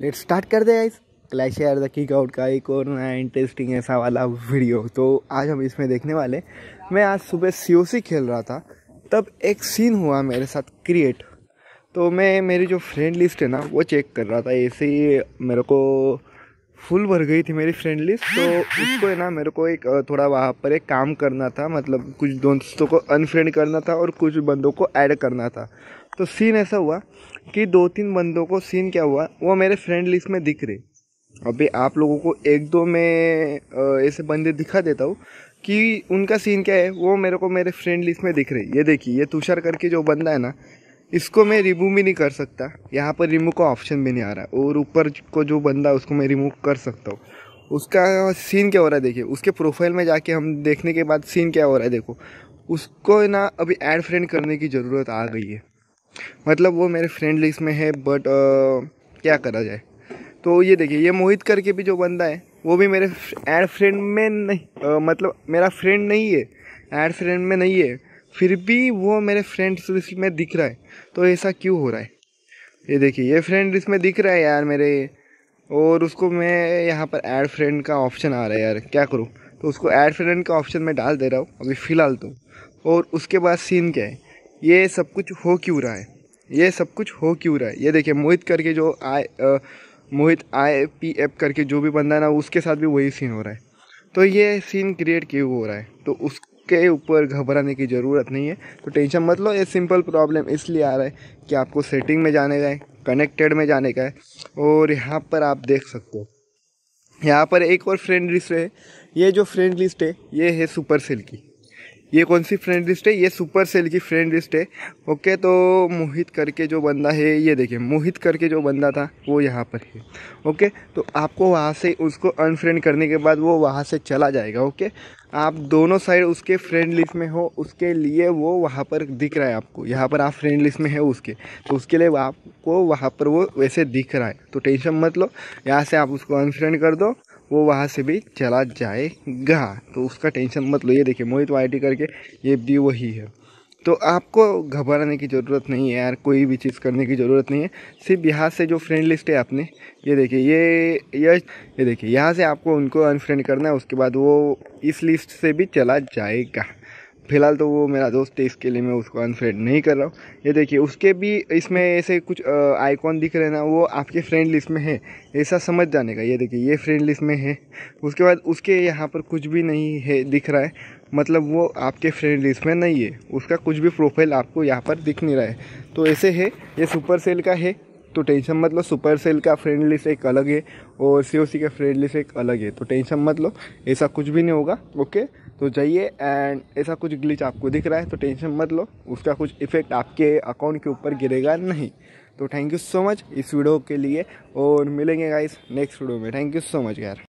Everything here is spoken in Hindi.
लेट स्टार्ट कर दे guys clash air the kick out का एक और नया इंटरेस्टिंग ऐसा वाला वीडियो तो आज हम इसमें देखने वाले मैं आज सुबह सी खेल रहा था तब एक सीन हुआ मेरे साथ क्रिएट तो मैं मेरी जो फ्रेंड लिस्ट है ना वो चेक कर रहा था ऐसे ही मेरे को फुल भर गई थी मेरी फ्रेंड लिस्ट तो उसको है ना मेरे को एक थोड़ा वहाँ पर एक काम करना था मतलब कुछ दोस्तों को अनफ्रेंड करना था और कुछ बंदों को ऐड करना था तो सीन ऐसा हुआ कि दो तीन बंदों को सीन क्या हुआ वो मेरे फ्रेंड लिस्ट में दिख रहे अभी आप लोगों को एक दो में ऐसे बंदे दिखा देता हूँ कि उनका सीन क्या है वो मेरे को मेरे फ्रेंड लिस्ट में दिख रही ये देखिए ये तुषार करके जो बंदा है ना इसको मैं रिमूव भी नहीं कर सकता यहाँ पर रिमूव का ऑप्शन भी नहीं आ रहा और ऊपर को जो बंदा है उसको मैं रिमूव कर सकता हूँ उसका सीन क्या हो रहा है देखिए उसके प्रोफाइल में जाके हम देखने के बाद सीन क्या हो रहा है देखो उसको ना अभी ऐड फ्रेंड करने की ज़रूरत आ गई है मतलब वो मेरे फ्रेंड लिस्ट में है बट uh, क्या करा जाए तो ये देखिए ये मोहित करके भी जो बंदा है वो भी मेरे एड फ्रेंड में नहीं आ, uh, मतलब मेरा फ्रेंड नहीं है एड फ्रेंड में नहीं है फिर भी वो मेरे फ्रेंड्स लिस्ट में दिख रहा है तो ऐसा क्यों हो रहा है ये देखिए ये फ्रेंड इसमें दिख रहा है यार मेरे और उसको मैं यहाँ पर एड फ्रेंड का ऑप्शन आ रहा है यार क्या करूँ तो उसको एड फ्रेंड का ऑप्शन मैं डाल दे रहा हूँ अभी फ़िलहाल तो और उसके बाद सीन क्या है ये सब कुछ हो क्यों रहा है ये सब कुछ हो क्यों रहा है ये देखिए मोहित करके जो आए मोहित आई पी एफ करके जो भी बंदा ना उसके साथ भी वही सीन हो रहा है तो ये सीन क्रिएट क्यों हो रहा है तो उसके ऊपर घबराने की ज़रूरत नहीं है तो टेंशन मत लो ये सिंपल प्रॉब्लम इसलिए आ रहा है कि आपको सेटिंग में जाने का है कनेक्टेड में जाने का है और यहाँ पर आप देख सकते हो यहाँ पर एक और फ्रेंड लिस्ट है ये जो फ्रेंड लिस्ट है ये है सुपर सेल की ये कौन सी फ्रेंड लिस्ट है ये सुपर सेल की फ्रेंड लिस्ट है ओके तो मोहित करके जो बंदा है ये देखिए मोहित करके जो बंदा था वो यहाँ पर है ओके तो आपको वहाँ से उसको अनफ्रेंड करने के बाद वो वहाँ से चला जाएगा ओके आप दोनों साइड उसके फ्रेंड लिस्ट में हो उसके लिए वो वहाँ पर दिख रहा है आपको यहाँ पर आप फ्रेंड लिस्ट में है उसके तो उसके लिए आपको वहाँ पर वो वैसे दिख रहा है तो टेंशन मत लो यहाँ से आप उसको अनफ्रेंड कर दो वो वहाँ से भी चला जाएगा तो उसका टेंशन मत लो ये देखिए मोहित तो आई करके ये भी वही है तो आपको घबराने की ज़रूरत नहीं है यार कोई भी चीज़ करने की ज़रूरत नहीं है सिर्फ यहाँ से जो फ्रेंड लिस्ट है आपने ये देखिए ये ये ये देखिए यहाँ से आपको उनको अनफ्रेंड करना है उसके बाद वो इस लिस्ट से भी चला जाएगा फ़िलहाल तो वो मेरा दोस्त है इसके लिए मैं उसको अनफ्रेंड नहीं कर रहा हूँ ये देखिए उसके भी इसमें ऐसे कुछ आइकॉन दिख रहे हैं ना वो आपके फ्रेंड लिस्ट में है ऐसा समझ जाने का ये देखिए ये फ्रेंड लिस्ट में है उसके बाद उसके यहाँ पर कुछ भी नहीं है दिख रहा है मतलब वो आपके फ्रेंड लिस्ट में नहीं है उसका कुछ भी प्रोफाइल आपको यहाँ पर दिख नहीं रहा है तो ऐसे है ये सुपर सेल का है तो टेंशन मत लो सुपर सेल का फ्रेंड लिस्ट एक अलग है और सी का फ्रेंड लिस्ट एक अलग है तो टेंशन मत लो ऐसा कुछ भी नहीं होगा ओके तो जाइए एंड ऐसा कुछ ग्लिच आपको दिख रहा है तो टेंशन मत लो उसका कुछ इफ़ेक्ट आपके अकाउंट के ऊपर गिरेगा नहीं तो थैंक यू सो मच इस वीडियो के लिए और मिलेंगे गाइस नेक्स्ट वीडियो में थैंक यू सो मच यार